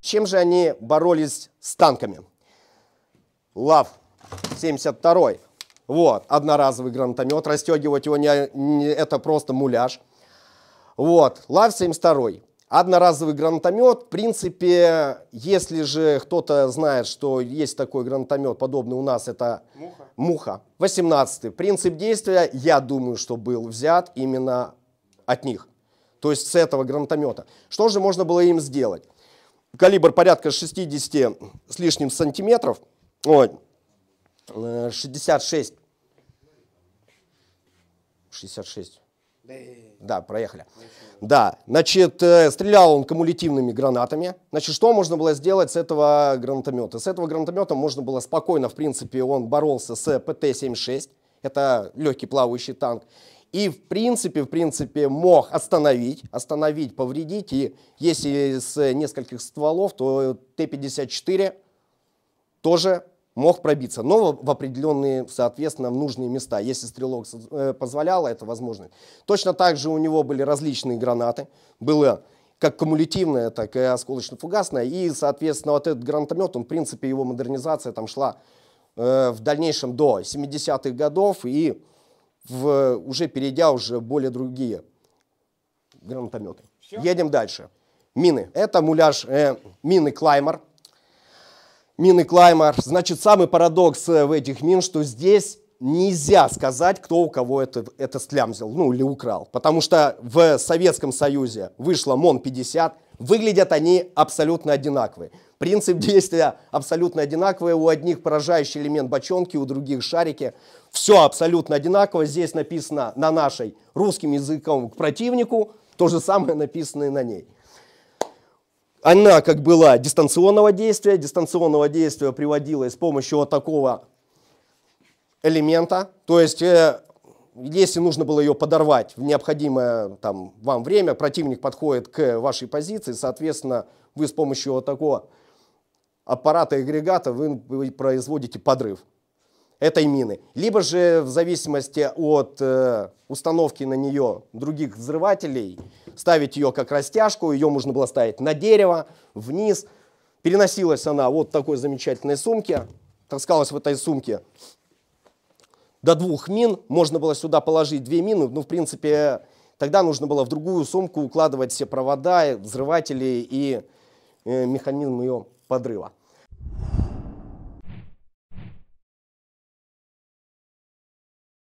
Чем же они боролись с танками? Лав 72 Вот, одноразовый гранатомет. расстегивать его не, не это просто муляж. Вот, Лав 72 Одноразовый гранатомет, в принципе, если же кто-то знает, что есть такой гранатомет, подобный у нас, это муха. муха. 18 Принцип действия, я думаю, что был взят именно от них. То есть с этого гранатомета. Что же можно было им сделать? калибр порядка 60 с лишним сантиметров, вот, 66, э, 66, да, проехали. Да, значит, э, стрелял он кумулятивными гранатами. Значит, что можно было сделать с этого гранатомета? С этого гранатомета можно было спокойно, в принципе, он боролся с ПТ-76, это легкий плавающий танк и в принципе, в принципе мог остановить, остановить, повредить. И если с э, нескольких стволов, то Т-54 тоже мог пробиться, но в определенные, соответственно, в нужные места, если стрелок э, позволяла это возможность. Точно так же у него были различные гранаты, было как кумулятивная, так и осколочно-фугасная, и, соответственно, вот этот гранатомет, он, в принципе, его модернизация там шла э, в дальнейшем до 70-х годов, и в, уже перейдя уже более другие гранатометы. Все? Едем дальше. Мины. Это муляж э, мины Клаймер. Мины Клаймер. Значит, самый парадокс э, в этих мин, что здесь нельзя сказать, кто у кого это, это слямзил, ну или украл. Потому что в Советском Союзе вышла МОН-50, Выглядят они абсолютно одинаковые. Принцип действия абсолютно одинаковый. У одних поражающий элемент бочонки, у других шарики. Все абсолютно одинаково. Здесь написано на нашей русским языком к противнику. То же самое написано и на ней. Она как была дистанционного действия. Дистанционного действия приводилась с помощью вот такого элемента. То есть э, если нужно было ее подорвать в необходимое там, вам время, противник подходит к вашей позиции, соответственно, вы с помощью вот такого аппарата агрегата вы, вы производите подрыв этой мины. Либо же в зависимости от э, установки на нее других взрывателей, ставить ее как растяжку, ее можно было ставить на дерево, вниз. Переносилась она вот в такой замечательной сумке, таскалась в этой сумке до двух мин, можно было сюда положить две мины, ну, в принципе, тогда нужно было в другую сумку укладывать все провода, взрыватели и э, механизм ее подрыва.